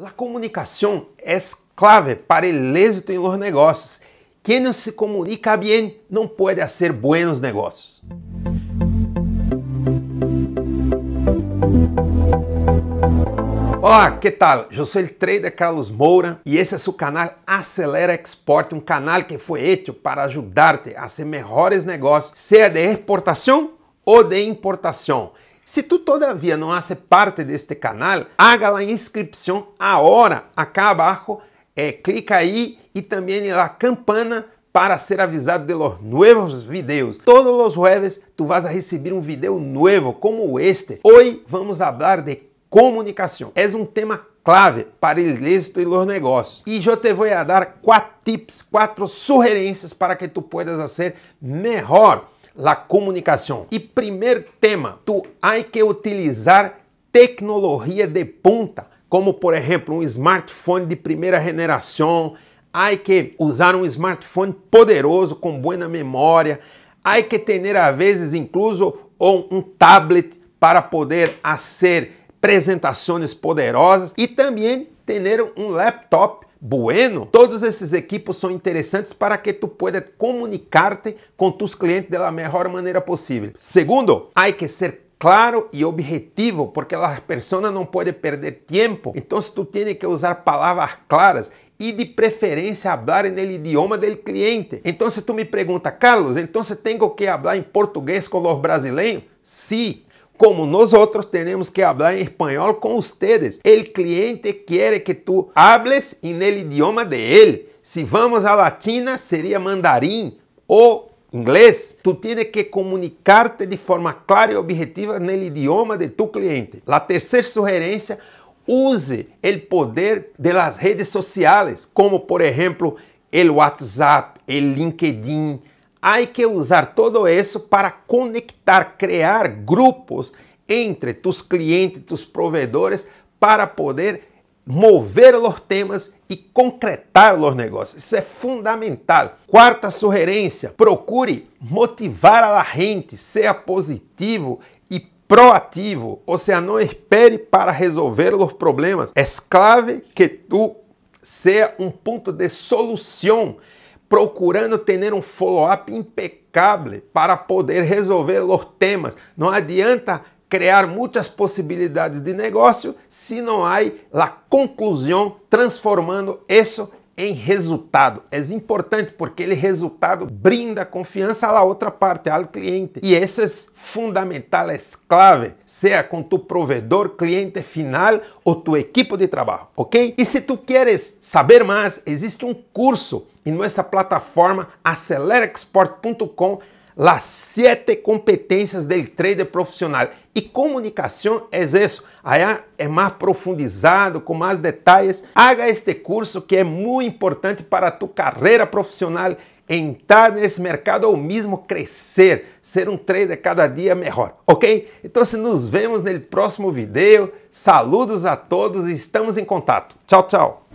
La comunicação é clave para o êxito em los negócios. Quem não se comunica bem não pode fazer buenos negócios. Olá, que tal? Eu sou o trader Carlos Moura e esse é o canal Acelera Export, um canal que foi feito para ajudar-te a fazer melhores negócios, seja de exportação ou de importação. Se tu todavia não hace parte deste canal, haga a inscrição agora, acá abaixo, é, eh, clica aí e também na campana para ser avisado de los nuevos vídeos. Todos os jueves tu vas a receber um vídeo novo como este. Hoje vamos falar de comunicação. É um tema clave para o êxito e os negócios. E eu te vou dar quatro tips, quatro sugerências para que tu puedas fazer melhor la comunicación. Y primer tema, tú hay que utilizar tecnología de punta, como por ejemplo un smartphone de primera generación, hay que usar um smartphone poderoso com boa memória, há que ter a vezes incluso um tablet para poder fazer apresentações poderosas e também ter um laptop Bueno, todos esses equipos são interessantes para que tu puedas te com tus clientes da melhor maneira possível. Segundo, há que ser claro e objetivo, porque as pessoas não podem perder tempo. Então, tu tem que usar palavras claras e de preferência falar no idioma do cliente. Então, se tu me pergunta, Carlos, então tenho que falar em português com os brasileiros? Sim, sí como outros temos que falar em espanhol com vocês. o cliente quer que tu hables em el idioma de él. Si vamos a Latina, seria mandarim ou inglês. Tu tienes que comunicarte de forma clara e objetiva en idioma de tu cliente. A terceira sugerência, use o poder de las redes sociales, como por exemplo el WhatsApp, el LinkedIn, Há que usar todo isso para conectar, criar grupos entre tus clientes, tus provedores, para poder mover os temas e concretar os negócios. Isso é fundamental. Quarta sugerência: procure motivar a gente, seja positivo e proativo, ou seja, não espere para resolver os problemas. É clave que tu seja um ponto de solução procurando ter um follow-up impecável para poder resolver os temas. Não adianta criar muitas possibilidades de negócio se não há a conclusão transformando isso em resultado. É importante porque ele resultado brinda confiança à outra parte, ao cliente. E isso é fundamental, é clave, seja com tu provedor, cliente final ou tu equipe de trabalho, ok? E se tu queres saber mais, existe um curso em nossa plataforma acelerexport.com las siete competências del trader profissional. E comunicação é isso. Aí é mais profundizado, com mais detalhes. Haga este curso que é muito importante para tu carreira profissional, entrar nesse mercado ou mesmo crescer, ser um trader cada dia melhor, ok? Então, se nos vemos no próximo vídeo. Saludos a todos e estamos em contato. Tchau, tchau.